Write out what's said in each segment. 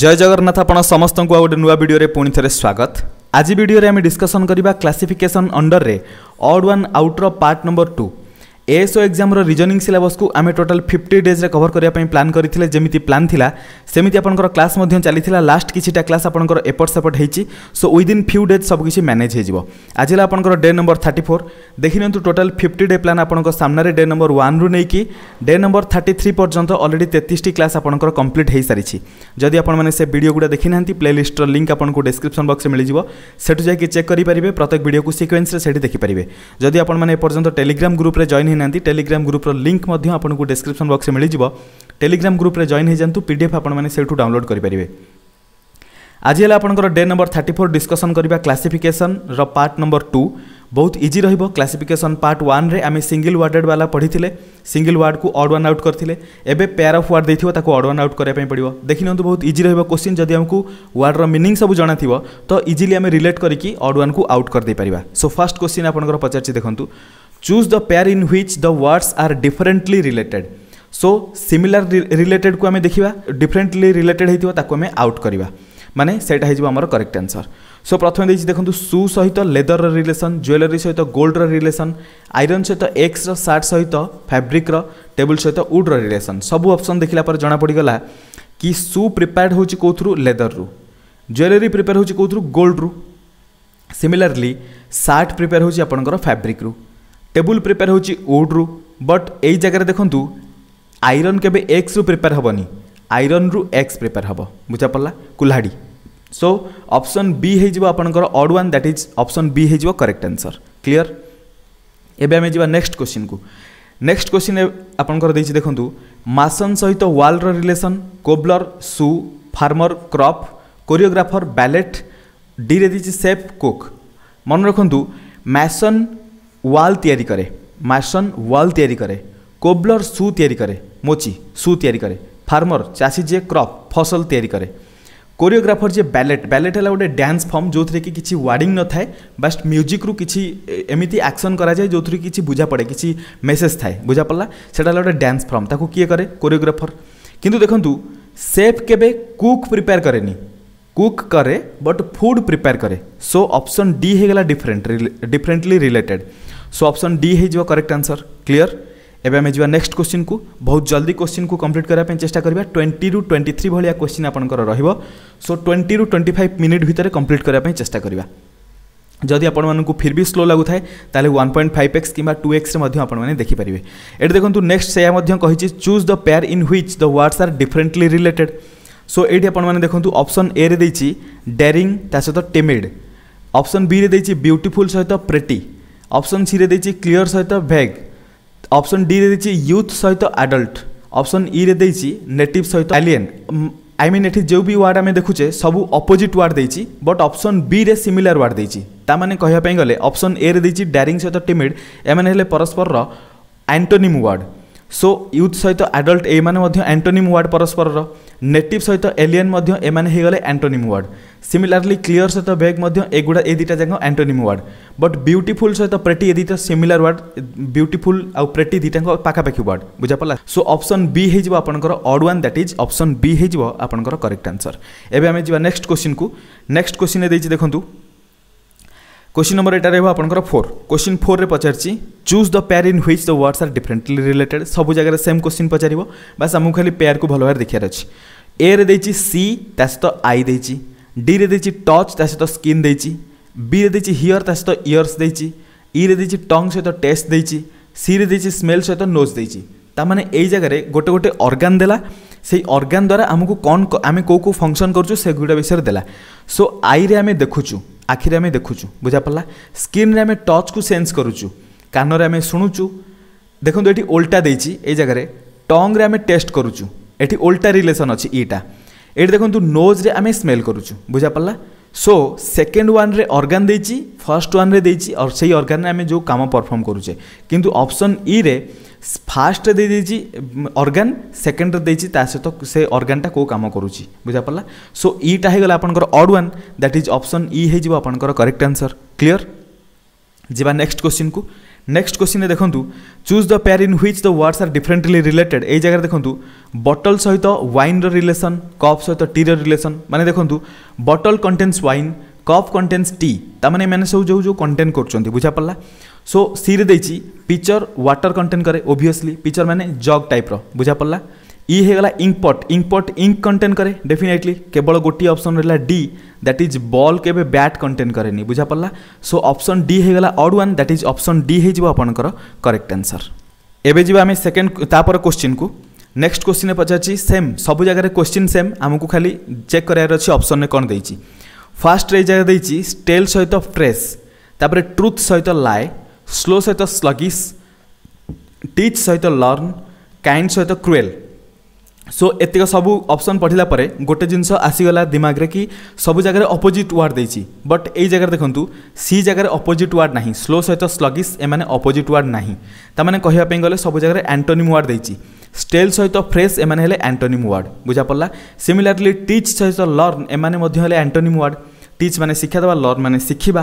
जय जगन्नाथ आपण समस्तଙ୍କୁ ଆଉ ଗୋଟେ ନୂଆ ଭିଡ଼ିଓରେ ପୁଣି ଥରେ ସ୍ୱାଗତ ଆଜି ଭିଡ଼ିଓରେ ଆମେ ଡିସ୍କସନ୍ କରିବା କ୍ଲାସିଫିକେସନ୍ ଅଣ୍ଡରରେ ଅଡ୍ ୱାନ୍ ଆଉଟ୍ର ପାର୍ଟ ନମ୍ବର ଟୁ ଏଏସ୍ଓ ଏକ୍ଜାମ୍ର ରିଜନିଂ ସିଲାବସ୍କୁ ଆମେ ଟୋଟାଲ୍ ଫିଫ୍ଟି ଡେଜ୍ରେ କଭର୍ କରିବା ପାଇଁ ପ୍ଲାନ୍ କରିଥିଲେ ଯେମିତି ପ୍ଲାନ୍ ଥିଲା ସେମିତି ଆପଣଙ୍କର କ୍ଲାସ୍ ମଧ୍ୟ ଚାଲିଥିଲା ଲାଷ୍ଟ କିଛିଟା କ୍ଲାସ୍ ଆପଣଙ୍କର ଏପଟ ସେପଟ ହେଇଛି ସୋ ୱିଦିନ୍ ଫ୍ୟୁ ଡେଜ୍ ସବୁକିଛି ମ୍ୟାନେଜ୍ ହେଇଯିବ ଆଜି ହେଲା ଆପଣଙ୍କର ଡେ ନମ୍ବର ଥାର୍ଟି ଫୋର୍ ଦେଖିନିଅନ୍ତୁ ଟୋଟାଲ୍ ଫିଫ୍ଟି ଡେ ପ୍ଲାନ୍ ଆପଣଙ୍କ ସାମ୍ନାରେ ଡେ ନମ୍ବର ୱାନ୍ରୁ ନେଇକି ଡେ ନମ୍ବର ଥାର୍ଟି ଥ୍ରୀ ପର୍ଯ୍ୟନ୍ତ ଅଲରେଡ଼ି ତେତିଶଟି କ୍ଲାସ୍ ଆପଣଙ୍କର କମ୍ପ୍ଲିଟ୍ ହୋଇସାରିଛି ଯଦି ଆପଣମାନେ ସେ ଭିଡ଼ିଓଗୁଡ଼ା ଦେଖିନାହାନ୍ତି ପ୍ଲେଲିଷ୍ଟର ଲିଙ୍କ୍ ଆପଣଙ୍କୁ ଡେସ୍କ୍ରିପ୍ସନ୍ ବକ୍ସରେ ମିଳିଯିବ ସେଠୁ ଯାଇକି ଚେକ୍ କରିପାରିବେ ପ୍ରତ୍ୟେକ ଭିଡ଼ିଓକୁ ସିକ୍ୱେନ୍ସରେ ସେଠି ଦେଖିପାରିବେ ଯଦି ଆପଣମାନେ ଏପର୍ଯ୍ୟନ୍ତ ଟେଲିଗ୍ରାମ ଗ୍ରୁପ୍ରେ ଜଏନ୍ ହୋଇନାହାନ୍ତି ଟେଲିଗ୍ରାମ ଗ୍ରୁପ୍ର ଲିଙ୍କ୍ ମଧ୍ୟ ଆପଣଙ୍କୁ ଡେସ୍କ୍ରିପ୍ସନ୍ ବକ୍ସରେ ମିଳିଯିବ ଟେଲିଗ୍ରାମ ଗ୍ରୁପ୍ରେ ଜଏନ୍ ହୋଇଯାଆନ୍ତୁ ପି ଡି ଏଫ୍ ଆପଣମାନେ से डाउनलोड करेंगे आज है आपर day number thirty four discussion करवा क्लासीफिकेसन रार्ट नंबर टू बहुत इजी रही है क्लासीफिकेसन पार्ट वन आम सिंगल वार्डेड वाला पढ़ी सिंगल वार्ड को अड वन आउट करते एवे पेयर अफ वार्ड देखो अड वन आउट करने पड़ो देखी ना बहुत इजी रही है क्वेश्चन जदि आमको वार्डर मिनिंग सब जाना थी तो इजिली आम रिलेट करके अड वन को आउट कर दे पार सो फास्ट क्वेश्चन आप पचार देखो choose the pair in which the words are differently related so similar related को आम देखा डिफरेन्टली रिलेटेड होता आउट करवा माने सेटा हो आमर करेक्ट आंसर सो प्रथम देखिए देखो सु सहित लेदर रिलेसन ज्वेलरी सहित गोल्डर रिलेसन आईरन सहित एक्सर सार्ट सहित फैब्रिक्र टेबुल सहित उड्र रिलेसन सब अप्सन देखला पर कि सु प्रिपेयर हो कौर लेदर रु ज्वेलरी प्रिपेयर हो कौर गोल्ड रु सिमिलरली सार्ट प्रिपेयर हो आपर फैब्रिक टेबुल प्रिपेयर हो उड्रु बट यही जगह देखूँ ଆଇରନ୍ କେବେ ଏକ୍ସରୁ ପ୍ରିପେୟାର ହେବନି ଆଇରନ୍ରୁ ଏକ୍ସ ପ୍ରିପେୟାର ହେବ ବୁଝାପଡ଼ିଲା କୁଲ୍ହାଡ଼ି ସୋ ଅପସନ୍ ବି ହୋଇଯିବ ଆପଣଙ୍କର odd one that is option B ହୋଇଯିବ କରେକ୍ଟ ଆନ୍ସର୍ କ୍ଲିଅର୍ ଏବେ ଆମେ ଯିବା ନେକ୍ସଟ କୋଶ୍ଚିନ୍କୁ ନେକ୍ସଟ କୋଶ୍ଚିନ୍ ଆପଣଙ୍କର ଦେଇଛି ଦେଖନ୍ତୁ ମାସନ୍ ସହିତ ୱାଲ୍ର relation cobbler shoe farmer crop choreographer ballet ডিরে দিয়েছি সেফ কুক মনে রাখতু ম্যাসন ওয়াল তৈরি করে ম্যাসন ওয়াল তৈরি করে কোবলর সু তৈরি করে મોચી શું તૈયારી કરે ફાર્મર ଚାଷୀ ଯିଏ କ୍ରପ୍ ଫସଲ ତିଆରି କରେ କୋରିଓଗ୍ରାଫର ଯିଏ ବ୍ୟାଲେଟ୍ ବ୍ୟାଲେଟ୍ ହେଲା ଗୋଟେ ଡ୍ୟାନ୍ସ ଫର୍ମ ଯେଉଁଥିରେ କି କିଛି ୱାର୍ଡ଼ିଂ ନଥାଏ ବାସ୍ ମ୍ୟୁଜିକ୍ରୁ କିଛି ଏମିତି ଆକ୍ସନ୍ କରାଯାଏ ଯେଉଁଥିରେ କିଛି ବୁଝା ପଡ଼େ କିଛି ମେସେଜ୍ ଥାଏ ବୁଝା ପଡ଼ିଲା ସେଇଟା ହେଲା ଗୋଟେ ଡ୍ୟାନ୍ସ ଫର୍ମ ତାକୁ କିଏ କରେ କୋରିଓଗ୍ରାଫର କିନ୍ତୁ ଦେଖନ୍ତୁ ସେଫ୍ କେବେ କୁକ୍ ପ୍ରିପେୟାର କରେନି କୁକ୍ କରେ ବଟ୍ ଫୁଡ଼୍ ପ୍ରିପେୟାର କରେ ସୋ ଅପସନ୍ ଡି ହେଇଗଲା different differently related so option D ହେଇଯିବ କରେକ୍ଟ ଆନ୍ସର୍ କ୍ଲିଅର୍ एबे हमें जीवा नेक्स्ट क्वेश्चन को बहुत जल्दी क्वेश्चन को कंप्लीट करने चेस्टा करवा ट्वेंटी रू ट्वेंटी थ्री भाया क्वेश्चन आपंकर रो सो ट्वेंटी रू ट्वेंटी फाइव मिनिट भितर कम्प्लीट करने चेस्टा करवा जदि आपँक फिर भी स्लो लगू है तेल वन पॉइंट फाइव एक्स कि टू एक्स आपने देखिपर ये देखते नेक्स्ट से choose the pair in which the words are differently related so ये आपंतु अप्सन ए डेरी सहित टेमेड अप्सन बी रे ब्यूटीफुल सहित प्रेटी अप्सन सी रे क्लीयर सहित भेग অপশন ডিরে দিয়েছি ইউথ সহিত আডল্ট অপশন ইরে দিয়েছি নেটিভ সহিত আলিয়েন আই মিন এটি যে বি ওয়ার্ড আমি দেখুছে সবু অপোজিট ওয়ার্ড দিয়েছি বট অপশন বি রে সিমিলার ওয়ার্ড দিয়েছি তা মানে কহা গেলে অপশন এ রে দিয়েছি ড্যারিং সহিত টিমিড এমানে হলে পরস্পরর আন্টোনিম ওয়ার্ড সো ইউথ সহিত আডল্ট এইমানে মধ্য অ্যান্টোনিম ওয়ার্ড পরস্পরর নেটিভ সহিত এলিয়েন মধ্য এমানে হয়েগলে অ্যান্টোনিম ওয়ার্ড সিমিলারলি ক্লিয়র সহিত ভেগ মধ্য এগুড়া এ দুইটা যাক অ্যান্টোনিম ওয়ার্ড বট বিউটিফুল সহিত প্রেটি এ দুইটা সিমিলার ওয়ার্ড বিউটিফুল আউ প্রেটি দুইটা পাখাপাখি ওয়ার্ড বুঝা পড়া সো অপশন বি হয়ে আপনার odd one that is option B হয়ে আপনার করেক্ট আনসর এবে আমি যা নেক্সট কোশ্চিন কু নেক্সট কোশ্চিনে দিয়েছি দেখুন क्वेश्चन नंबर एटा रहा आपंकर फोर क्वेश्चन फोर रे पचारची choose the pair in which the words are differently related सब जगह सेम क्वेश्चन पचार बास आमको खाली पेयर को भल भाव देखियार अच्छे ए रे सी ता सहित आई देती डी रे टच ता सहित स्किन देची बी हियर ता सहित इयर्स देची इ टंग सहित टेस्ट देची सी रे स्मेल सहित नोज देची ତାମାନେ ଏଇ ଜାଗାରେ ଗୋଟେ ଗୋଟେ ଅର୍ଗାନ୍ ଦେଲା ସେଇ ଅର୍ଗାନ୍ ଦ୍ୱାରା ଆମକୁ କ'ଣ कौ କେଉଁ କେଉଁ ଫଙ୍କସନ୍ କରୁଛୁ ସେଗୁଡ଼ା ବିଷୟରେ ଦେଲା ସୋ ଆଇରେ ଆମେ ଦେଖୁଛୁ ଆଖିରେ ଆମେ ଦେଖୁଛୁ ବୁଝାପଡ଼ିଲା ସ୍କିନ୍ରେ ଆମେ ଟଚ୍କୁ ସେନ୍ସ କରୁଛୁ କାନରେ ଆମେ ଶୁଣୁଛୁ ଦେଖନ୍ତୁ ଏଠି ଓଲ୍ଟା ଦେଇଛି ଏଇ ଜାଗାରେ ଟଙ୍ଗ୍ରେ ଆମେ ଟେଷ୍ଟ କରୁଛୁ ଏଠି ଓଲ୍ଟା ରିଲେସନ୍ ଅଛି ଇଟା ଏଠି ଦେଖନ୍ତୁ ନୋଜ୍ରେ ଆମେ ସ୍ମେଲ୍ କରୁଛୁ ବୁଝାପଡ଼ିଲା ସୋ ସେକେଣ୍ଡ ୱାନ୍ରେ ଅର୍ଗାନ୍ ଦେଇଛି ଫର୍ଷ୍ଟ ୱାନ୍ରେ ଦେଇଛି ସେଇ ଅର୍ଗାନ୍ରେ ଆମେ ଯେଉଁ କାମ ପରଫର୍ମ କରୁଛେ କିନ୍ତୁ ଅପସନ୍ ଇରେ ফার্স্ট দিয়ে দিয়েছি অর্গান সেকেন্ডরে দিয়েছি তা সহ সে অর্গানটা কেউ কাম করুছি বুঝিপারা সো ইটা হয়ে গেল আপনার odd one that is option E হয়ে যাব আপনার করেক্ট আনসর ক্লিয়ার যা নেক্সট কোশ্চিন কু নেক্সট কোশ্চিনে দেখুন choose the pair in which the words are differently related এই জায়গায় দেখুন বটল সহিত ওয়াইনর রিলেসন কপ সহিত টি রিলেসন মানে দেখুন bottle contains wine cup contains tea ताने एम सब जो जो कंटेन कर बुझापड़ा सो सी रे पिक्चर वाटर कंटेन कै ओभीयसली पिक्चर मैंने जग टाइप्र बुझापड़ा ଇ ହେଇଗଲା ଇଙ୍କ ପଟ୍ ଇଙ୍କ ପଟ୍ ଇଙ୍କ କଣ୍ଟେଣ୍ଟ କରେ ଡେଫିନେଟଲି କେବଳ ଗୋଟିଏ ଅପସନ୍ ରହିଲା ଡି ଦ୍ୟାଟ୍ ଇଜ୍ ବଲ୍ କେବେ ବ୍ୟାଟ୍ କଣ୍ଟେଣ୍ଟ କରେନି ବୁଝାପଡ଼ିଲା ସୋ ଅପସନ୍ ଡି ହେଇଗଲା odd one that is option D ହେଇଯିବ ଆପଣଙ୍କର କରେକ୍ଟ ଆନ୍ସର୍ ଏବେ ଯିବା ଆମେ ସେକେଣ୍ଡ ତାପର କୋଶ୍ଚିନ୍କୁ ନେକ୍ସଟ କୋଶ୍ଚିନ୍ରେ ପଚାରିଛି ସେମ୍ ସବୁ ଜାଗାରେ କୋଶ୍ଚିନ୍ ସେମ୍ ଆମକୁ ଖାଲି ଚେକ୍ କରିବାର ଅଛି ଅପସନ୍ରେ କ'ଣ ଦେଇଛି ଫାଷ୍ଟରେ ଏଇ ଜାଗା ଦେଇଛି ଷ୍ଟେଲ୍ ସହିତ ଫ୍ରେଶ୍ ତାପରେ ଟ୍ରୁଥ୍ ସହିତ ଲାଏ ସ୍ଲୋ ସହିତ ସ୍ଲଗିସ୍ ଟିଚ୍ ସହିତ ଲର୍ନ କାଇଣ୍ଡ ସହିତ କ୍ରୁଏଲ୍ সো এতক সবু অপশন পড়া পরে গোটে জিনিস আসিগলা দিমাগে কি সবু জায়গায় অপোজিট ওয়ার্ড দিয়েছি বট এই জায়গায় দেখুন সি জায়গায় অপোজিট ওয়ার্ড না স্লো সহ স্লগিস এমানে অপোজিট ওয়ার্ড না তার কহা গেলে সবু জায়গায় আন্টোনিম ওয়ার্ড দিয়েছি স্টেল সহিত ফ্রেশ এমানে হলে আন্টোনিম ওয়ার্ড বুঝা পড়া সিমিলারলি টিচ সহিত লর্ন এমানে হলে আন্টোনিম ওয়ার্ড টিচ মানে শিক্ষা দেওয়া লর্ন মানে শিখিবা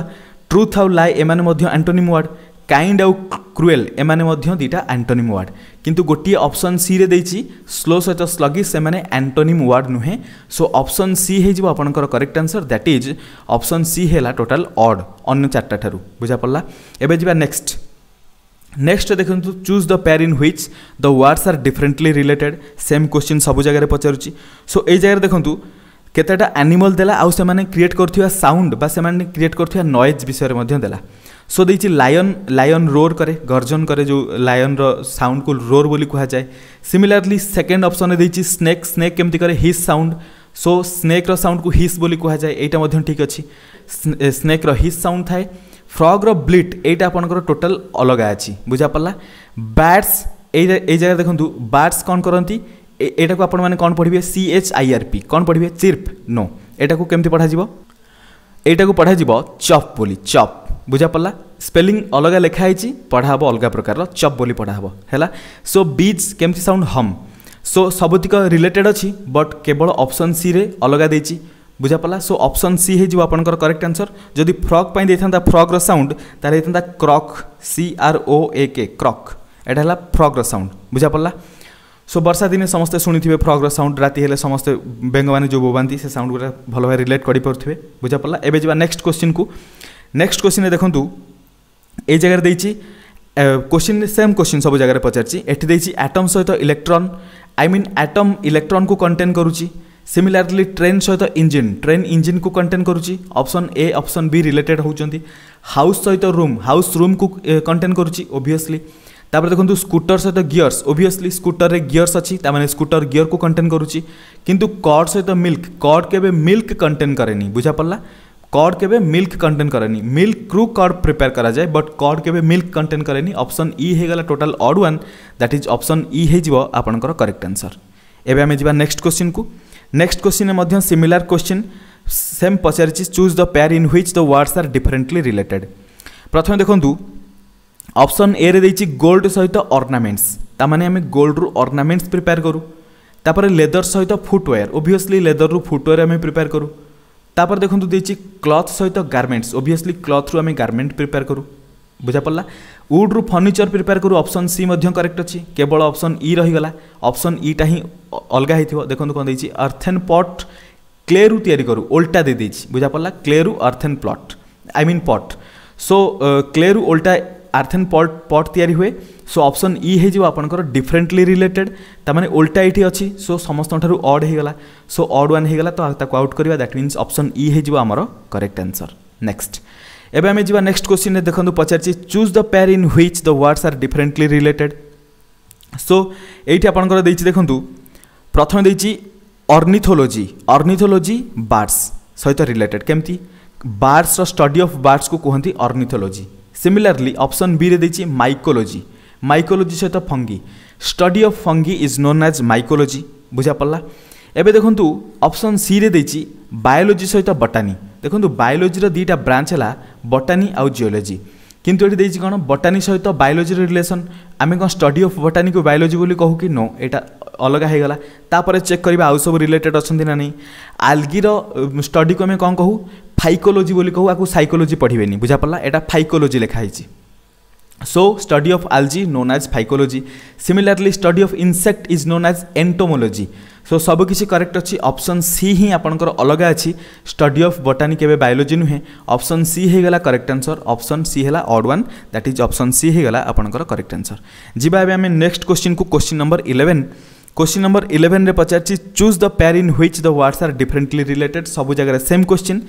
ট্রুথ আউ লাই এমানে আন্টোনিম ওয়ার্ড কাইন্ড আউ ক্রুয়েল এমানে মধ্য দুইটা আন্টোনিম ওয়ার্ড কিন্তু গোটিয়ে অপশন সি রে দেইছি স্লো সহিত স্লগি সেমানে আন্টোনিম ওয়ার্ড নুহে সো অপশন সি হইযিব আপনার correct answer that is option C হেলা টোটাল অড অন্য চারটা ঠারু বুঝা পড়লা এবে যা নেক্সট नेक्स्ट देखो choose the pair in which the words are differently related same question सब जगह पचारूँ सो ये जगह देखूँ केतेटा आनिमल देला आउ से क्रिएट कर साउंड बा से क्रिएट कर नएज विषय में देला so the lion lion roar करे गर्जन करे जो लायन राउंड को रोर बोली कहा जाए सिमिलरली सेकेंड ऑप्शन देखिए स्नेक स्नेक केमती करे hiss sound so snake sound को हिस बोली कहा जाए एटा ठीक अच्छे स्नेक हिस् साउंड थाए फ्रग्र ब्लीट ब्लिट एटा आपनकर अलग अच्छी बुझा पल्ला बैट्स ए जगह देखु बार्डस कौन करती एटा को कौन पढ़े C H I R P कौन पढ़े चिर्प नो एटा को पढ़ा जीव एटा पढ़ा चप बोली चप বুঝা পড়লা স্পেলিং অলগা লেখা হয়েছি পড়া হব অলগা প্রকার চপ বলে পড়া হব হল সো বিজ কেমতি সাউন্ড হম সো সবুতিক রিলেটেড অছি বট কেবল অপশন সি রে অলগা দিয়েছি বুঝা পড়লা সো অপশন সি হয়ে যাব আপনার করেক্ট আনসর যদি ফ্রক পাই দিয়ে ফ্রগ্র সাউন্ড তাহলে হয়ে croak C R O A K croak এটা হল ফ্রগ্র সাউন্ড বুঝা পড়লা সো বর্ষা দিনে সমস্তে শুনে ফ্রগ্র সাউন্ড রাতে হলে সমস্তে বেঙ্গ মানে যে বোবাতে সে সাউন্ড গুলা ভালো ভাবে রিলেট করে পুথে বুঝা পড়লা এবে যা নেক্সট কোশ্চিন কু ନେକ୍ସଟ କ୍ୱେଶ୍ଚିନ୍ ଦେଖନ୍ତୁ এই জায়গায় দিয়েছি কোশ্চিন সেম কোশ্চিন সব জায়গায় পচারছি এটি দিয়েছি আটম সহ electron I mean atom electron কু কন্টেন করুছি সিমিলারলি ট্রেন সহ ইঞ্জিন ট্রেন ইঞ্জিন কু কন্টেন করুছি option A option B related হচ্ছেন হাউস সহ রুম হাউস রুম কু কন্টেন করুছি ওভিয়সলি তাপরে দেখুন স্কুটর সহ গিয়র্স ওভিয়সলি স্কুটরের গিয়র্স অছি তা মানে স্কুটর গিয়র কু কন্টেন করুছি কিন্তু কড সহ মিল্ক কড কেবে মিল্ক কন্টেন করেনি বুঝা পড়লা কড কেবে মিল্ক কন্টেন্ট করেনি মিল্ক ক্রু কড প্রিপেয়ার করা যায় বট কড কেবে মিল্ক কন্টেন্ট করেনি অপশন ই হয়েগলা total odd one that is option E হয়েযিব আপনার করেক্ট আনসর এবে আমি যা নেক্সট কোশ্চিন কু নেক্সট কোশ্চিনে মধ্যে সিমিলার কোশ্চিন সেম পচারিছি choose the pair in which the words are differently related প্রথমে দেখুন অপশন এ রে দিয়েছি গোল্ড সহিত অর্নামেন্টস তা মানে আমি গোল্ডরু অর্নামেন্টস প্রিপেয়ার করু তাপরে লেদর সহিত ফুটওয়্যার ওভিয়সলি লেদরু ফুটওয়্যার আমি প্রিপেয়ার করু ତାପରେ ଦେଖନ୍ତୁ ଦେଇଛି କ୍ଲଥ୍ ସହିତ ଗାର୍ମେଣ୍ଟସ୍ ଓଭିୟସ୍ଲି କ୍ଲଥ୍ରୁ ଆମେ ଗାର୍ମେଣ୍ଟ ପ୍ରିପେୟାର କରୁ ବୁଝା ପଡ଼ିଲା ଉଡ଼୍ରୁ ଫର୍ଣ୍ଣିଚର୍ ପ୍ରିପେୟାର କରୁ ଅପସନ୍ ସି ମଧ୍ୟ କରେକ୍ଟ ଅଛି କେବଳ ଅପସନ୍ ଇ ରହିଗଲା ଅପସନ୍ ଇଟା ହିଁ ଅଲଗା ହେଇଥିବ ଦେଖନ୍ତୁ କ'ଣ ଦେଇଛି ଆର୍ଥେନ୍ ପଟ୍ କ୍ଲେରୁ ତିଆରି କରୁ ଓଲ୍ଟା ଦେଇଦେଇଛି ବୁଝା ପଡ଼ିଲା କ୍ଲେରୁ earthen plot I mean pot so କ୍ଲେରୁ ଓଲ୍ଟା ଆର୍ଥେନ୍ ପଟ୍ ପଟ୍ ତିଆରି ହୁଏ सो ଅପସନ୍ ଇ ହେଇଯିବ ଆପଣଙ୍କର ଡିଫରେଣ୍ଟଲି ରିଲେଟେଡ୍ ତାମାନେ ଓଲଟା ଏଇଠି ଅଛି ସୋ ସମସ୍ତଙ୍କଠାରୁ ଅଡ୍ ହେଇଗଲା ସୋ ଅଡ୍ ୱାନ୍ ହେଇଗଲା ତ ତାକୁ ଆଉଟ୍ କରିବା ଦ୍ୟାଟ୍ ମିନ୍ସ ଅପସନ୍ ଇ ହେଇଯିବ ଆମର କରେକ୍ଟ ଆନ୍ସର୍ ନେକ୍ସଟ ଏବେ ଆମେ ଯିବା ନେକ୍ସଟ କ୍ୱେଶ୍ଚିନ୍ରେ ଦେଖନ୍ତୁ ପଚାରିଛି choose the pair in which the words are differently related so ଏଇଠି ଆପଣଙ୍କର ଦେଇଛି ଦେଖନ୍ତୁ ପ୍ରଥମେ ଦେଇଛି ଅର୍ନିଥୋଲୋଜି ଅର୍ନିଥୋଲୋଜି ବାର୍ଡସ୍ ସହିତ ରିଲେଟେଡ୍ କେମିତି ବାର୍ଡସ୍ର ଷ୍ଟଡି ଅଫ୍ ବାର୍ଡସ୍କୁ କୁହନ୍ତି ଅର୍ନିଥୋଲୋଜି ସିମିଲାରଲି ଅପସନ୍ ବିରେ ଦେଇଛି ମାଇକୋଲୋଜି মাইকোলোজি সহ fungi study of fungi is known as mycology বুঝা পড়লা এবে দেখুন অপশন সি রে দিয়েছি বায়োলোজি সহ বটানি দেখুন বায়োলোজির দুইটা ব্রাঞ্চ হল বটানি আউ জিওলোজি কিন্তু এটি দিয়েছি কোণ বটানি সহ বায়োলোজির রিলেসন আমি কোণ স্টডি অফ বটানি বায়োলোজি বলে কহু কি নো এটা অলগা হয়ে গলা তাপরে চেক করা আউ সব রিলেটেড অনেক না নাই আলগির স্টডি কু আমি কম কহু ফাইকোলোজি বলে কহু আকু সাইকোলোজি পড়বে বুঝা পড়া এটা ফাইকোলোজি লেখা হয়েছে So study of algae known as phycology. Similarly study of insect is known as entomology. सो सब किसी करेक्ट अच्छी ऑप्शन सी ही आप अलग अच्छी स्टडी अफ बटानी के बायोलोजी नुहे ऑप्शन सी होगा करेक्ट आंसर ऑप्शन सी है odd one that is option C होगा आपंकर करेक्ट आंसर जाए आम नेक्स्ट क्वेश्चन को question number eleven question number eleven रे पचार choose the pair in which the words are differently related सब जगह सेम क्वेश्चन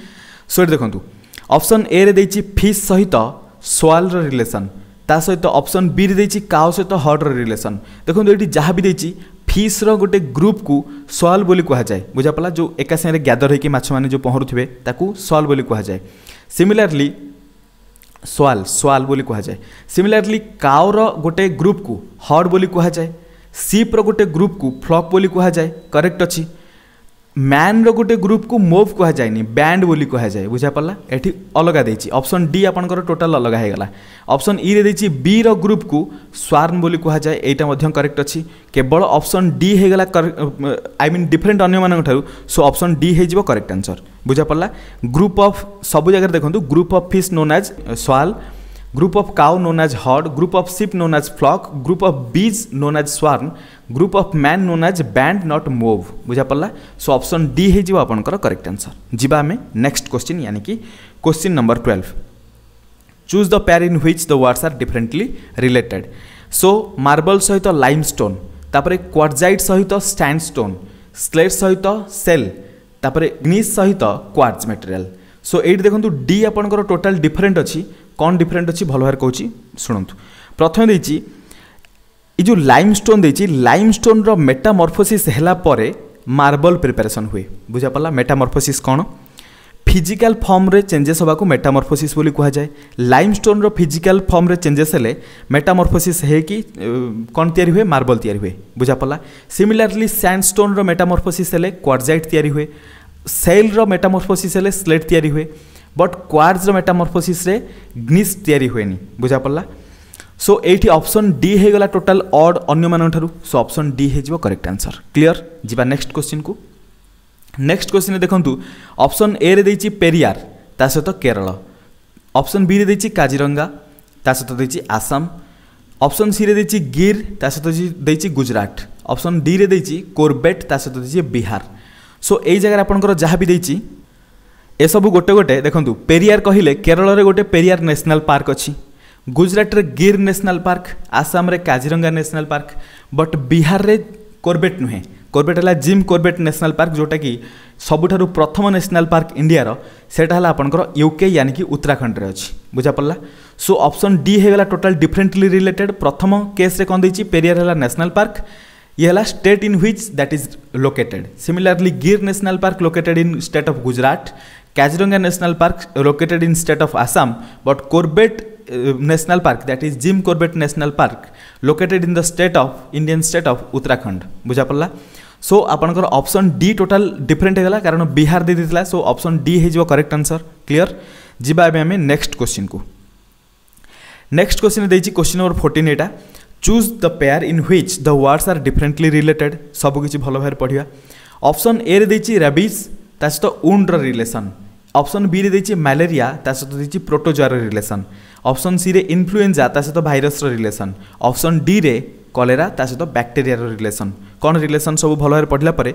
सो देखो ऑप्शन ए रे फिश सहित स्वाल रिलेसन ତା ସହିତ ଅପସନ୍ ବିରେ ଦେଇଛି କାଓ ସହିତ ହଟ୍ର ରିଲେସନ୍ ଦେଖନ୍ତୁ ଏଠି ଯାହା ବି ଦେଇଛି ଫିସ୍ର ଗୋଟେ ଗ୍ରୁପ୍କୁ ସଲ୍ ବୋଲି କୁହାଯାଏ ବୁଝାପଡ଼ିଲା ଯେଉଁ ଏକା ସାଙ୍ଗରେ ଗ୍ୟାଦର ହୋଇକି ମାଛମାନେ ଯେଉଁ ପହଁରୁଥିବେ ତାକୁ ସଲ୍ ବୋଲି କୁହାଯାଏ ସିମିଲାରଲି ସୱାଲ୍ ସୱାଲ୍ ବୋଲି କୁହାଯାଏ ସିମିଲାରଲି କାଓର ଗୋଟେ ଗ୍ରୁପ୍କୁ ହଡ୍ ବୋଲି କୁହାଯାଏ ସିପ୍ର ଗୋଟେ ଗ୍ରୁପ୍କୁ ଫ୍ଲପ୍ ବୋଲି କୁହାଯାଏ କରେକ୍ଟ ଅଛି ମ୍ୟାନ୍ର ଗୋଟେ ଗ୍ରୁପ୍କୁ ମୋଭ୍ କୁହାଯାଏନି ବ୍ୟାଣ୍ଡ ବୋଲି କୁହାଯାଏ ବୁଝାପାରିଲା ଏଠି ଅଲଗା ଦେଇଛି ଅପସନ୍ ଡି ଆପଣଙ୍କର ଟୋଟାଲ୍ ଅଲଗା ହେଇଗଲା ଅପସନ୍ ଇରେ ଦେଇଛି ବିର ଗ୍ରୁପ୍କୁ ସ୍ୱାର୍ମ ବୋଲି କୁହାଯାଏ ଏଇଟା ମଧ୍ୟ କରେକ୍ଟ ଅଛି କେବଳ ଅପସନ୍ ଡି ହେଇଗଲା ଆଇ ମିନ୍ ଡିଫରେଣ୍ଟ ଅନ୍ୟମାନଙ୍କ ଠାରୁ ସୋ ଅପସନ୍ ଡି ହେଇଯିବ କରେକ୍ଟ ଆନ୍ସର୍ ବୁଝାପଡ଼ିଲା ଗ୍ରୁପ୍ ଅଫ୍ ସବୁ ଜାଗାରେ ଦେଖନ୍ତୁ group of fish known as shoal group of cow known as herd, group of sheep known as flock, group of bees known as swarm, group of man known as band not move. बुझा पड़ला सो option D हे जीव आपन कर correct answer जीवा हमें next question यानी कि question number 12 choose the pair in which the words are differently related so marble सहित लाइमस्टोन तापर क्वार्जाइट सहित स्टोन स्लेट सहित सेल तापर ग्नीस सहित क्वार्ट्ज मटेरियल सो ये देखंतु डी आपन कर टोटल डिफरेंट अछि କ'ଣ ଡିଫରେଣ୍ଟ ଅଛି ଭଲ ଭାବରେ କହୁଛି ଶୁଣନ୍ତୁ ପ୍ରଥମେ ଦେଇଛି ଏ ଯେଉଁ ଲାଇମ୍ ଷ୍ଟୋନ୍ ଦେଇଛି ଲାଇମ୍ ଷ୍ଟୋନ୍ର ମେଟାମର୍ଫୋସିସ୍ ହେଲା ପରେ ମାର୍ବଲ ପ୍ରିପାରେସନ୍ ହୁଏ ବୁଝିପାରିଲା ମେଟାମର୍ଫୋସିସ୍ କ'ଣ ফিজিক্যাল ফর্মরে চেঞ্জেস হওয়া মেটামরফোসিস বলে কুহযায়ে লাইমস্টোনর ফিজিক্যাল ফর্মরে চেঞ্জেস হলে মেটামরফোসিস হয়েকি কণ তৈরি হুয়ে মার্বল তৈরি হুয়ে বুঝাপলা সিমিলারলি স্যান্ডস্টোনর মেটামরফোসিস হলে কোয়ারজাইট তৈরি হুয়ে সেলর মেটামরফোসিস হলে স্লেট তৈরি হুয়ে ବଟ୍ କ୍ୱାର୍ଜର ମେଟାମର୍ଫୋସିସ୍ରେ ଗ୍ନିସ୍ ତିଆରି ହୁଏନି ବୁଝାପଡ଼ିଲା ସୋ ଏଇଠି ଅପସନ୍ ଡି ହେଇଗଲା ଟୋଟାଲ ଅଡ୍ ଅନ୍ୟମାନଙ୍କଠାରୁ ସୋ ଅପସନ୍ ଡି ହେଇଯିବ କରେକ୍ଟ ଆନ୍ସର କ୍ଲିଅର ଯିବା ନେକ୍ସଟ କ୍ୱେଶ୍ଚିନ୍କୁ ନେକ୍ସଟ କ୍ୱେଶ୍ଚିନ୍ରେ ଦେଖନ୍ତୁ ଅପସନ୍ ଏରେ ଦେଇଛି ପେରିୟାର ତା ସହିତ କେରଳ ଅପସନ୍ ବିରେ ଦେଇଛି କାଜିରଙ୍ଗା ତା ସହିତ ଦେଇଛି ଆସାମ ଅପସନ୍ ସିରେ ଦେଇଛି ଗିର ତା ସହିତ ଦେଇଛି ଗୁଜରାଟ ଅପସନ୍ ଡିରେ ଦେଇଛି କୋରବେଟ୍ ତା ସହିତ ଦେଇଛି ବିହାର ସୋ ଏଇ ଜାଗାରେ ଆପଣଙ୍କର ଯାହା ବି ଦେଇଛି ଏସବୁ ଗୋଟେ ଗୋଟେ ଦେଖନ୍ତୁ ପେରିୟାର କହିଲେ କେରଳରେ ଗୋଟେ ପେରିୟାର ନ୍ୟାସନାଲ୍ ପାର୍କ ଅଛି ଗୁଜରାଟରେ ଗିର୍ ନ୍ୟାସନାଲ୍ ପାର୍କ ଆସାମରେ କାଜିରଙ୍ଗା ନ୍ୟାସନାଲ୍ ପାର୍କ ବଟ୍ ବିହାରରେ କୋର୍ବେଟ୍ ନୁହେଁ କୋର୍ବେଟ୍ ହେଲା ଜିମ୍ କୋର୍ବେଟ୍ ନ୍ୟାସନାଲ୍ ପାର୍କ ଯେଉଁଟାକି ସବୁଠାରୁ ପ୍ରଥମ ନ୍ୟାସନାଲ୍ ପାର୍କ ଇଣ୍ଡିଆର ସେଇଟା ହେଲା ଆପଣଙ୍କର ୟୁକେ ୟାନିକି ଉତ୍ତରାଖଣ୍ଡରେ ଅଛି ବୁଝାପଡ଼ିଲା ସୋ ଅପସନ୍ ଡି ହେଇଗଲା ଟୋଟାଲ୍ ଡିଫରେଣ୍ଟଲି ରିଲେଟେଡ୍ ପ୍ରଥମ କେସ୍ରେ କ'ଣ ଦେଇଛି ପେରିୟାର ହେଲା ନ୍ୟାସନାଲ୍ ପାର୍କ ये है state in which that is located similarly Gir national park located in state of Gujarat Kaziranga National Park located in state of Assam, but Corbett uh, National Park, that is Jim Corbett National Park, located in the state of Indian state of Uttarakhand. बुझा पड़ला सो आपणकर option D total different होगा कारण बिहार दे देता so option D हो correct answer clear जावा आम नेक्स्ट क्वेश्चन को नेक्स्ट क्वेश्चन देखिए क्वेश्चन नंबर फोर्टीन यहाँ choose the pair in which the words are differently related सबकिछ भल भाव पढ़ा अप्सन ए रे रैबिज ता सहित उंड्र रिलेसन অপশন বি রে দিয়েছি ম্যালেরিয়া তা সহ দিয়েছি প্রোটোজোয়ার রিলেসন অপশন সি রে ইনফ্লুয়েঞ্জা তা সহ ভাইরসর রিলেসন অপশন ডি রে কলেরা তা সহ ব্যাকটেরিয়ার রিলেসন কোণ রিলেসন সব ভাল ভাবে পড়া পরে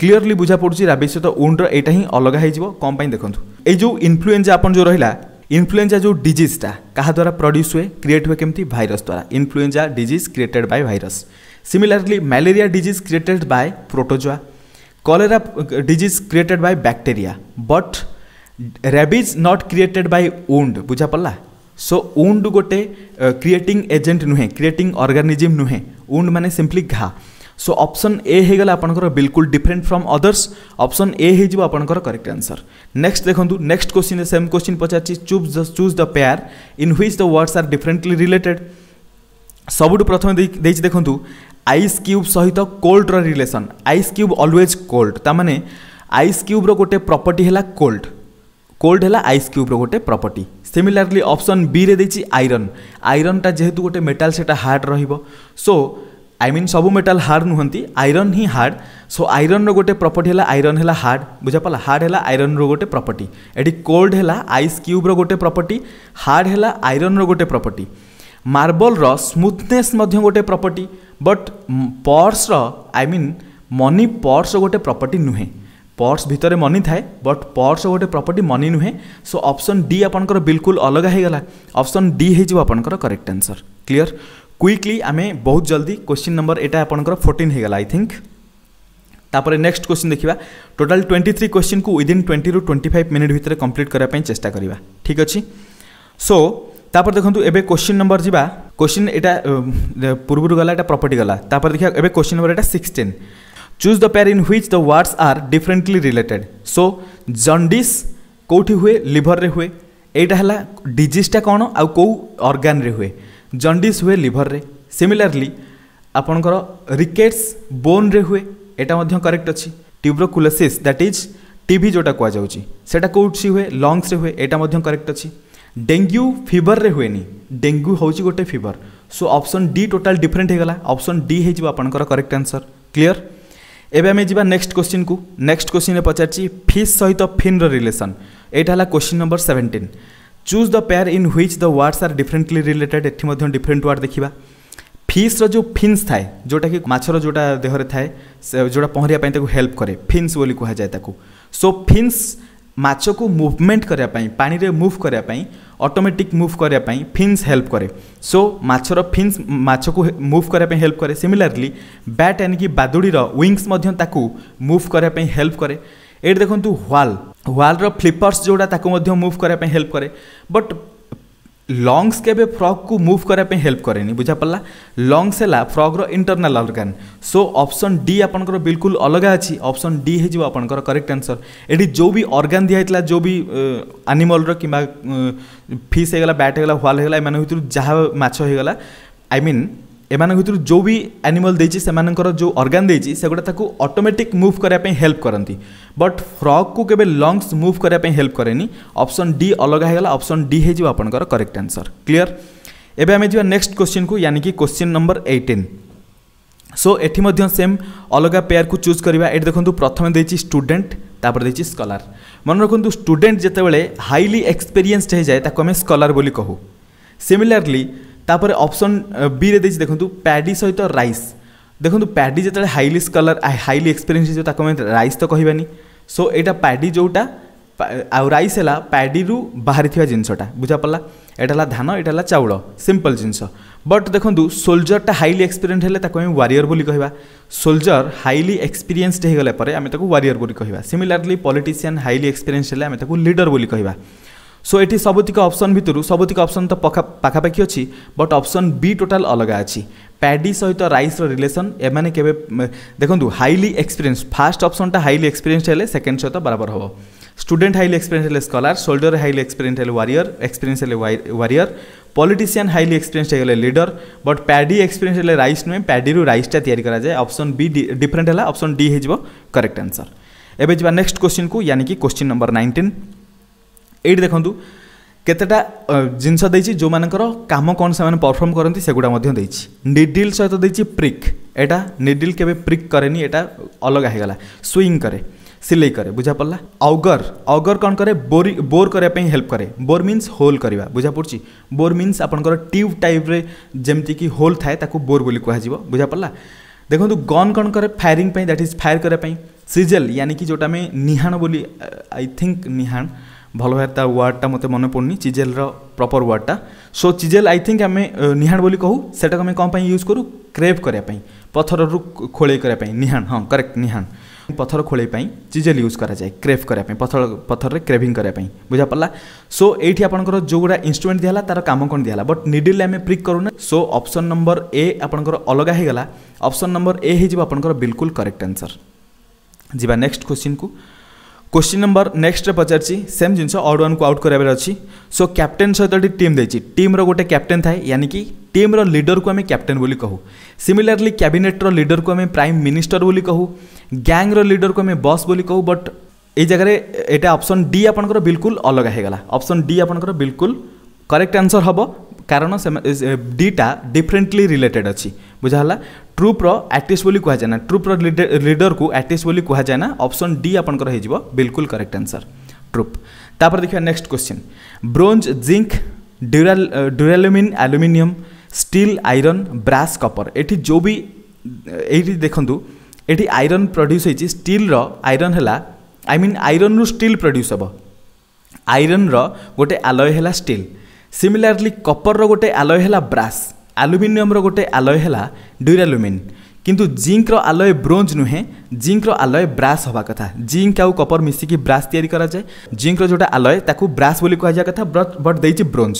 ক্লিয়রলি বুঝা পড়ুଛି রাবিজ সহ উন্ডর এইটা হি অলগা হয়ে যাব কম পাই দেখুন এই যে ইনফ্লুয়েঞ্জা আপনার যে রহিলা ইনফ্লুয়েঞ্জা যে ডিজিজটা কাহা দ্বারা প্রড্ୟୁস হুয়ে ক্রিয়েট হুয়ে কেমতি ভাইরস দ্বারা influenza disease created by virus similarly malaria disease created by protozoa cholera disease created by bacteria but rabies not created by wood बुझा पड़ा सो उड गोटे क्रिएटिंग एजेंट नुहे क्रिएटिंग ऑर्गेनिज्म नुहे wood मैंने सीम्पली घा सो अपसन ए होगा आपंकर बिल्कुल different from others option A हो करेक्ट आंसर नेक्स्ट देखो नेक्स्ट क्वेश्चन सेम क्वेश्चन पचार choose the pair in which the words are differently related सब प्रथम देखूँ आइस क्यूब सहित colder relation ice cube always cold ता आईस क्यूब्र गोटे प्रपर्टी है कोल्ड কোল্ড হল আইস ক্যুব্র গোটে প্রপর্টি সিমিলারলি অপশন বি রে দিয়েছি আইরন আইরনটা যেহেতু গোটে মেটাল সেটা হার্ড রহব সো আই মিন সবু মেটাল হার্ড নুহতি আইরন হি হার্ড সো আইরনর গোটে প্রপর্টি হল আইরন হল হার্ড বুঝাপাল হার্ড হল আইরনর গোটে প্রপর্টি এটি কোল্ড হল আইস ক্যুব্র গোটে প্রপর্টি হার্ড হল আইরনর গোটে প্রপর্টি মার্বলর স্মুথনেস মধ্যে গোটে property bot পর্সর I mean money purse গোটে প্রপর্টি নুহে पर्स भितर मनी थाए बट पर्स गोटे प्रपर्ट मनी नुहे सो ऑप्शन डी आपंकर बिल्कुल अलग होगा डी होकर करेक्ट आंसर क्लीयर क्विकली आम बहुत जल्दी क्वेश्चन नंबर एटा आपंकर फोर्टीन होगा आई थिंक तापर नेक्स्ट क्वेश्चन देखा टोटाल ट्वेंटी थ्री क्वेश्चन को विदिन ट्वेंटी रू ट्वेंटी फाइव मिनिट भितर कम्प्लीट करने चेस्टा करवा ठीक अच्छे सो तापर देखो एवं क्वेश्चन नंबर जी क्वेश्चन यहाँ पूर्व गला प्रपर्ट गला देखा एवं क्वेश्चन नंबर यहाँ sixteen choose the pair in which the words are differently related so jaundice কোটি হুয়ে লিভরের হুয়ে এইটা হল ডিজিজটা কোণ আউ কেউ অর্গানরে হুয়ে জন্ডিস হুয়ে লিভরের সিমিলারলি ଆପଣଙ୍କର ରିକେଟ୍ସ ବୋନ୍ରେ ହୁଏ ଏଇଟା ମଧ୍ୟ କରେକ୍ଟ ଅଛି ଟ୍ୟୁବ୍ରୋକୁଲୋସିସ୍ ଦ୍ୟାଟ୍ ଇଜ୍ ଟିଭି ଯେଉଁଟା କୁହାଯାଉଛି ସେଇଟା କେଉଁଠି ହୁଏ ଲଙ୍ଗସରେ ହୁଏ ଏଇଟା ମଧ୍ୟ କରେକ୍ଟ ଅଛି ଡେଙ୍ଗୁ ଫିଭରରେ ହୁଏନି ଡେଙ୍ଗୁ ହେଉଛି ଗୋଟେ fever so option D total different ହୋଇଗଲା ଅପସନ୍ ଡି ହୋଇଯିବ ଆପଣଙ୍କର କରେକ୍ଟ ଆନ୍ସର୍ କ୍ଲିଅର୍ এবে আমি যা নেক্সট কোশ্চিন কু নেক্সট কোশ্চিনে পচারছি ফিস সহিত ফিন্র রিলেসন এইটা হল question number seventeen choose the pair in which the words are differently related এটি মধ্যে ডিফরেন্ট ওয়ার্ড দেখিবা ফিস্র যে ফিন্স থাকে যেটা কি মাছর যেটা দেহরে থাকে যেটা পহরিয়া তাকে হেল্প করে ফিন্স বলে কুহযায় তাকে সো ফিন্স ମାଛକୁ ମୁଭମେଣ୍ଟ କରିବା ପାଇଁ ପାଣିରେ ମୁଭ୍ କରିବା ପାଇଁ ଅଟୋମେଟିକ୍ ମୁଭ୍ କରିବା ପାଇଁ ଫିନ୍ସ ହେଲ୍ପ କରେ ସୋ ମାଛର ଫିନ୍ସ ମାଛକୁ ମୁଭ୍ କରିବା ପାଇଁ ହେଲ୍ପ କରେ ସିମିଲାରଲି ବ୍ୟାଟ୍ ଆଣିକି ବାଦୁଡ଼ିର ୱିଙ୍ଗସ୍ ମଧ୍ୟ ତାକୁ ମୁଭ୍ କରିବା ପାଇଁ ହେଲ୍ପ କରେ ଏଇଠି ଦେଖନ୍ତୁ ହ୍ୱାଲ୍ ହ୍ୱାଲ୍ର ଫ୍ଲିପର୍ସ ଯେଉଁଟା ତାକୁ ମଧ୍ୟ ମୁଭ୍ କରିବା ପାଇଁ ହେଲ୍ପ କରେ ବଟ୍ ଲଙ୍ଗସ୍ କେବେ ଫ୍ରଗ୍କୁ ମୁଭ୍ କରିବା ପାଇଁ ହେଲ୍ପ କରେନି ବୁଝାପଡ଼ିଲା ଲଙ୍ଗସ୍ ହେଲା ଫ୍ରଗ୍ର internal organ so option D ଆପଣଙ୍କର ବିଲକୁଲ ଅଲଗା ଅଛି ଅପସନ୍ ଡି ହେଇଯିବ ଆପଣଙ୍କର କରେକ୍ଟ ଆନ୍ସର୍ ଏଠି ଯେଉଁ ବି ଅର୍ଗାନ୍ ଦିଆହେଇଥିଲା ଯେଉଁ ବି ଆନିମଲ୍ର କିମ୍ବା ଫିସ୍ ହେଇଗଲା ବ୍ୟାଟ୍ ହେଇଗଲା ହ୍ୱାଲ୍ ହେଇଗଲା ଏମାନଙ୍କ ଭିତରୁ ଯାହା ମାଛ ହେଇଗଲା ଆଇ ମିନ୍ ଏମାନଙ୍କ ଭିତରୁ ଯେଉଁ ବି ଆନିମଲ୍ ଦେଇଛି ସେମାନଙ୍କର ଯେଉଁ ଅର୍ଗାନ୍ ଦେଇଛି ସେଗୁଡ଼ା ତାକୁ ଅଟୋମେଟିକ୍ ମୁଭ୍ କରିବା ପାଇଁ ହେଲ୍ପ କରନ୍ତି ବଟ୍ ଫ୍ରଗ୍କୁ କେବେ ଲଙ୍ଗସ୍ ମୁଭ୍ କରିବା ପାଇଁ ହେଲ୍ପ କରେନି ଅପସନ୍ ଡି ଅଲଗା ହେଇଗଲା ଅପସନ୍ ଡି ହେଇଯିବ ଆପଣଙ୍କର କରେକ୍ଟ ଆନ୍ସର୍ କ୍ଲିଅର ଏବେ ଆମେ ଯିବା ନେକ୍ସଟ କୋଶ୍ଚିନ୍କୁ ୟାନିକି କୋଶ୍ଚିନ୍ ନମ୍ବର ଏଇଟିନ୍ ସୋ ଏଠି ମଧ୍ୟ ସେମ୍ ଅଲଗା ପେୟାରକୁ ଚୁଜ୍ କରିବା ଏଠି ଦେଖନ୍ତୁ ପ୍ରଥମେ ଦେଇଛି ଷ୍ଟୁଡେଣ୍ଟ ତାପରେ ଦେଇଛି ସ୍କଲାର ମନେ ରଖନ୍ତୁ ଷ୍ଟୁଡେଣ୍ଟ ଯେତେବେଳେ ହାଇଲି ଏକ୍ସପେରିଏନ୍ସଡ୍ ହେଇଯାଏ ତାକୁ ଆମେ ସ୍କଲାର ବୋଲି କହୁ ସିମିଲାରଲି ତାପରେ ଅପସନ୍ ବିରେ ଦେଇଛି ଦେଖନ୍ତୁ ପ୍ୟାଡ଼ି ସହିତ ରାଇସ୍ ଦେଖନ୍ତୁ ପ୍ୟାଡ଼ି ଯେତେବେଳେ ହାଇଲି ସ୍କଲର୍ ହାଇଲି ଏକ୍ସପେରିଏନ୍ସ ହେଇଯିବ ତାକୁ ଆମେ ରାଇସ୍ ତ କହିବାନି ସୋ ଏଇଟା ପ୍ୟାଡ଼ି ଯେଉଁଟା ଆଉ ରାଇସ୍ ହେଲା ପ୍ୟାଡ଼ିରୁ ବାହାରିଥିବା ଜିନିଷଟା ବୁଝାପଡ଼ିଲା ଏଇଟା ହେଲା ଧାନ ଏଇଟା ହେଲା ଚାଉଳ ସିମ୍ପଲ୍ ଜିନିଷ ବଟ୍ ଦେଖନ୍ତୁ ସୋଲଜର୍ଟା ହାଇଲି ଏକ୍ସପେରିଏନ୍ସ ହେଲେ ତାକୁ ଆମେ ୱାରିୟର୍ ବୋଲି କହିବା ସୋଲଜର୍ ହାଇଲି ଏକ୍ସପିରିଏନ୍ସଡ୍ ହୋଇଗଲା ପରେ ଆମେ ତାକୁ ୱାରିୟର୍ ବୋଲି କହିବା ସିମିଲାରଲି ପଲିଟିସିଆନ୍ ହାଇଲି ଏକ୍ସପେରିଏନ୍ସ ହେଲେ ଆମେ ତାକୁ ଲିଡର୍ ବୋଲି କହିବା সো এটি সবুতিক অপসন ভিতর সবুতিক অপসন তো পাখাপাখি অছি বট অপসন বি টোটাল অলগা আছে প্যাডি সহিত রাইসর রিলেসন এমানে কেবে দেখুন হাইলি এক্সপিরিয়েন্স ফার্স্ট অপসনটা হাইলি এক্সপিরিয়েন্স হলে সেকেন্ড সহিত বরাবর হব স্টুডেন্ট হাইলি এক্সপিরিয়েন্স হলে স্কলার সোল্ডর হাইলি এক্সপিরিয়েন্স হলে ওয়ারিয়র এক্সপিরিয়েন্স হলে ওয়ারিয়র পলিটিসিয়ান হাইলি এক্সপিরিয়েন্স হয়ে গেলে লিডর বট প্যাডি এক্সপিরিয়েন্স হলে রাইস নুহে প্যাডি রাইসটা তৈরি করা যায় অপসন বি ডিফরেন্ট হল অপসন ডি হয়ে করেক্ট আনসর এবে যা নেক্সট কোশ্চিন কু ইয়ানি কি কোশ্চিন নম্বর নাইনটিন ଏଇଠି ଦେଖନ୍ତୁ କେତେଟା ଜିନିଷ ଦେଇଛି ଯେଉଁମାନଙ୍କର କାମ କ'ଣ ସେମାନେ ପରଫର୍ମ କରନ୍ତି ସେଗୁଡ଼ା ମଧ୍ୟ ଦେଇଛି ନିଡିଲ୍ ସହିତ ଦେଇଛି ପ୍ରିକ୍ ଏଇଟା ନିଡିଲ୍ କେବେ ପ୍ରିକ୍ କରେନି ଏଇଟା ଅଲଗା ହେଇଗଲା ସୁଇଂ କରେ ସିଲେଇ କରେ ବୁଝା ପଡ଼ିଲା ଅଗର ଅଗର କ'ଣ କରେ ବୋରି ବୋର୍ କରିବା ପାଇଁ ହେଲ୍ପ କରେ ବୋର୍ ମିନ୍ସ ହୋଲ୍ କରିବା ବୁଝା ପଡ଼ୁଛି ବୋର୍ ମିନ୍ସ ଆପଣଙ୍କର ଟ୍ୟୁବ୍ ଟାଇପ୍ରେ ଯେମିତିକି ହୋଲ୍ ଥାଏ ତାକୁ ବୋର୍ ବୋଲି କୁହାଯିବ ବୁଝା ପଡ଼ିଲା ଦେଖନ୍ତୁ ଗନ୍ କ'ଣ କରେ ଫାୟାରିଂ ପାଇଁ ଦ୍ୟାଟ୍ ଇଜ୍ ଫାୟାର କରିବା ପାଇଁ ସିଜେଲ୍ ୟାନି କି ଯେଉଁଟା ଆମେ ନିହାଣ ବୋଲି ଆଇ ଥିଙ୍କ ନିହାଣ भल भाव तार वार्डटा मत मन पड़नी चिजेल प्रपर वार्डटा सो चिजेल आई थिंक आम निहाँ बोली कहू से आम कौन यूज करूँ क्रेव करने पथर रु खोल करने निहाण हाँ करेक्ट निहाण पथर खोल चिजेल यूज कराए क्रेप करने पथर पथर में क्रेविंग करने बुझा पड़ा सो ये आपंकर जो गुड़ा इन्स्ट्रुमेंट दिहला तार कम कौन दिहला बट निडिल आम प्रिक करूना सो अपसन नंबर ए आपंकर अलग होगा ऑप्शन नंबर ए हो आपंकर करेक्ट आंसर जी नेक्स्ट क्वेश्चन को क्वेश्चन नंबर नेक्स्ट पचार सेम जिन अड वन को आउट करार अच्छी सो कैप्टेन सहित टीम देती टीम्र गोटे कैप्टेन थाए यानी कि टीम्र लिडर को आम कैप्टेन कहू सिमिलरली कैबिनेट्र लिडर को आम प्राइम मिनिस्टर बोली कहू गैंग्र लिडर को आम बस बोली कहू बट ये जगार यहाँ अप्सन डी आप बिल्कुल अलग होगा अप्सन डी आप बिल्कुल करेक्ट आंसर हम कारण डीटा डिफरेन्टली रिलेटेड अच्छी बुझाला ট্রুপ্র আটিস বলে কুহযায় না ট্রুপ্র লিডর কু আটিস বলে কুহযায় না অপশন ডি আপনার হয়ে যাব বিলকুল করেক্ট আনসর ট্রুপ তাপরে দেখা next question bronze zinc dural duralumin aluminium steel iron brass copper ଏଠି ଯେଉଁ ବି ଏଇଠି ଦେଖନ୍ତୁ ଏଠି ଆଇରନ୍ ପ୍ରଡ୍ୟୁସ୍ ହେଇଛି ଷ୍ଟିଲ୍ର ଆଇରନ୍ ହେଲା ଆଇ ମିନ୍ ଆଇରନ୍ରୁ ଷ୍ଟିଲ୍ ପ୍ରଡ୍ୟୁସ୍ ହେବ ଆଇରନ୍ର ଗୋଟେ ଆଲୟ ହେଲା ଷ୍ଟିଲ୍ ସିମିଲାରଲି କପରର ଗୋଟେ ଆଲୟ ହେଲା ବ୍ରାସ୍ ଆଲୁମିନିୟମର ଗୋଟିଏ ଆଲୟ ହେଲା ଡ୍ୟୁରାଲୁମିନ୍ କିନ୍ତୁ ଜିଙ୍କର ଆଲୟ ବ୍ରୋଞ୍ଜ ନୁହେଁ ଜିଙ୍କର ଆଲୟ ବ୍ରାସ୍ ହେବା କଥା ଜିଙ୍କ ଆଉ କପର ମିଶିକି ବ୍ରାସ୍ ତିଆରି କରାଯାଏ ଜିଙ୍କର ଯେଉଁଟା ଆଲୟ ତାକୁ ବ୍ରାସ୍ ବୋଲି କୁହାଯିବା କଥା ବଟ୍ ଦେଇଛି ବ୍ରୋଞ୍ଜ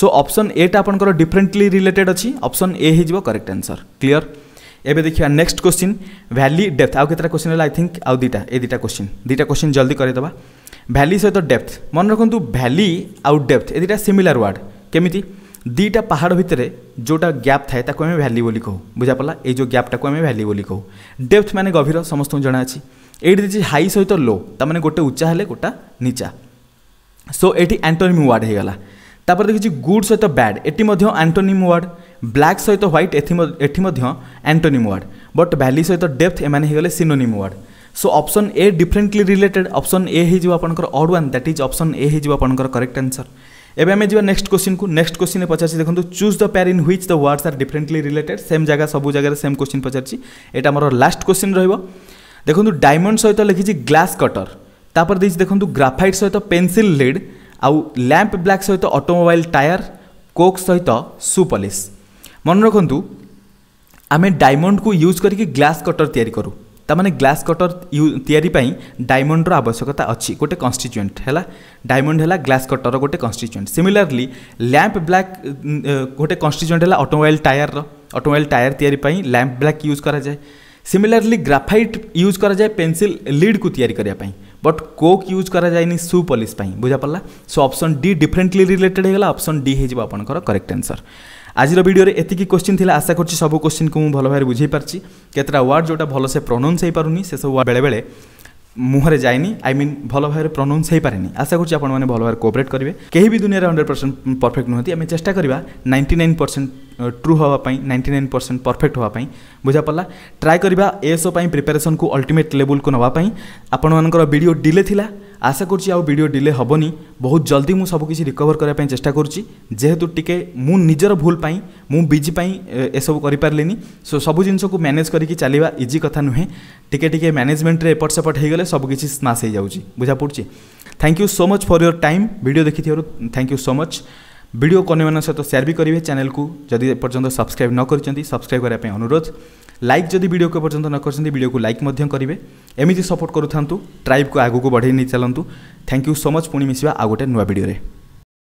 ସୋ ଅପସନ୍ ଏଟା ଆପଣଙ୍କର ଡିଫରେଣ୍ଟଲି ରିଲେଟେଡ୍ ଅଛି ଅପସନ୍ ଏ ହେଇଯିବ କରେକ୍ଟ ଆନ୍ସର୍ କ୍ଲିଅର ଏବେ ଦେଖିବା ନେକ୍ସଟ କୋଶ୍ଚିନ୍ ଭ୍ୟାଲି ଡେପ୍ଥ ଆଉ କେତେଟା କୋଶ୍ଚିନ୍ ହେଲା ଆଇ ଥିଙ୍କ ଆଉ ଦୁଇଟା ଏ ଦୁଇଟା କ୍ୱେଶ୍ଚିନ୍ ଦୁଇଟା କୋଶ୍ଚିନ୍ ଜଲ୍ଦି କରିଦେବା ଭ୍ୟାଲି ସହିତ ଡେପ୍ଥ ମନେ ରଖନ୍ତୁ ଭ୍ୟାଲି ଆଉ ଡେପ୍ଥ ଏ ଦୁଇଟା ସିମିଲାର ୱାର୍ଡ଼ କେମିତି दीटा पहाड़ भितर जो गैप थाए भैली बोली कहू बुझापला जो गैपटा को आम बोली कहू डेफ्थ मैंने गभीर समस्त जना अच्छे ये देखिए हाई सहित लो तम गोटे उच्चा हेल्ले गोटा नीचा सो ये एंटोनिम वार्ड होगा तापर देखिए गुड सहित bad at antonym word black सहित white at antonym word but भैली सहित डेफ्थ एम synonym word so option A differently related option A हो आप odd one that is option A हो आप करेक्ट आंसर এবে আমি যা নেক্সট কোশ্চিন কু নেক্সট কোশ্চিন পচারছি দেখুন choose the pair in which the words are differently related same জায়গা সবু জায়গায় সেম কোশ্চিন পচারছি এটা আমার লাস্ট কোশ্চিন রহব দেখুন ডায়মন্ড সহ লিখিছি গ্লাস কটর তাপরে দিয়েছি দেখুন গ্রাফাইট সহ পেনসিল লিড আউ ল্যাম্প ব্ল্যাক সহ অটোমোবাইল টায়ার কোক সহ সু পলিশ মনে রাখতু আমি ডায়মন্ডকু ইউজ করি গ্লাস কটর তৈরি করু ତାମାନେ ଗ୍ଲାସ୍ କଟର ତିଆରି ପାଇଁ ଡାଇମଣ୍ଡର ଆବଶ୍ୟକତା ଅଛି ଗୋଟେ କନଷ୍ଟିଚୁଏଣ୍ଟ ହେଲା ଡାଇମଣ୍ଡ ହେଲା ଗ୍ଲାସ୍ କଟର ଗୋଟେ କନଷ୍ଟିଚୁଏଣ୍ଟ ସିମିଲାରଲି ଲ୍ୟାମ୍ପ ବ୍ଲାକ୍ ଗୋଟେ କନଷ୍ଟିଚୁଏଣ୍ଟ ହେଲା ଅଟୋମୋବାଇଲ୍ ଟାୟାରର ଅଟୋମୋବାଇଲ୍ ଟାୟାର ତିଆରି ପାଇଁ ଲ୍ୟାମ୍ପ ବ୍ଲାକ୍ ୟୁଜ୍ କରାଯାଏ ସିମିଲାରଲି ଗ୍ରାଫାଇଟ୍ ୟୁଜ୍ କରାଯାଏ ପେନ୍ସିଲ୍ ଲିଡ଼୍କୁ ତିଆରି କରିବା ପାଇଁ but coke use କରାଯାଏନି shoe polish ପାଇଁ ବୁଝାପଡ଼ିଲା so option D differently related ହେଇଗଲା ଅପସନ୍ ଡି ହେଇଯିବ ଆପଣଙ୍କର କରେକ୍ଟ ଆନ୍ସର୍ আজির ভিডিওরে এতিকি কোশ্চিন লা আশা করছি সব কোশ্চিনকে মু ভালো ভাবে বুঝাই পারছি কেতটা ওয়ার্ড যেটা ভালসে প্রনাউন্স হয়ে পারুনি সেসব বেড়ে বেড়ে মুহরে যায়নি আই মিন ভালো ভাবে প্রনাউন্স হয়ে পারেনি আশা করছি আপনার মানে ভালো ভাবে কোঅপারেট করবে কেহি বি দুনিয়ার হন্ড্রেড পরসেন্ট পরফেক্ট নুহতি আমি চেষ্টা করা নাইন্টি নাইন পরসেন্ট ट्रु हाँपाई नाइंटी नाइन परसेंट परफेक्ट हाँपी बुझा पड़ा ट्राए करवा एएसओ प्रिपेरेसन को अल्टिमेट लेवल को नापी आपंकर भिड डिले था आशा करीडियो डिले हेनी बहुत जल्दी मुझे सबकि रिकवर करने चेषा जेहेतु टे मुझर भूलपाई मुझीपाई एसबू करें सो सब जिन को मैनेज करके चलवा इजी कथ नुहे टे टे मैनेजमेंटे एपट सेपट हो सबकि स्नाश हो जाऊँगी बुझा पड़ी thank you so much for your time भिड देखी thank you so much video কর্মীমান সহ সেয়ার বি করবে চ্যানেল কু যদি এপর্যন্ত সবসক্রাইব নকরছেন সবসক্রাইব করা অনুরোধ লাইক যদি ভিডিও এপর্যন্ত নকরছেন ভিডিও লাইক করবে এমিতি সপোর্ট করু থাকু ট্রাইব কু আগুক বড়াই নিয়ে চালু থ্যাংক ইউ সো মচ পুঁ মিশা আউ গোটে নয় ভিডিওরে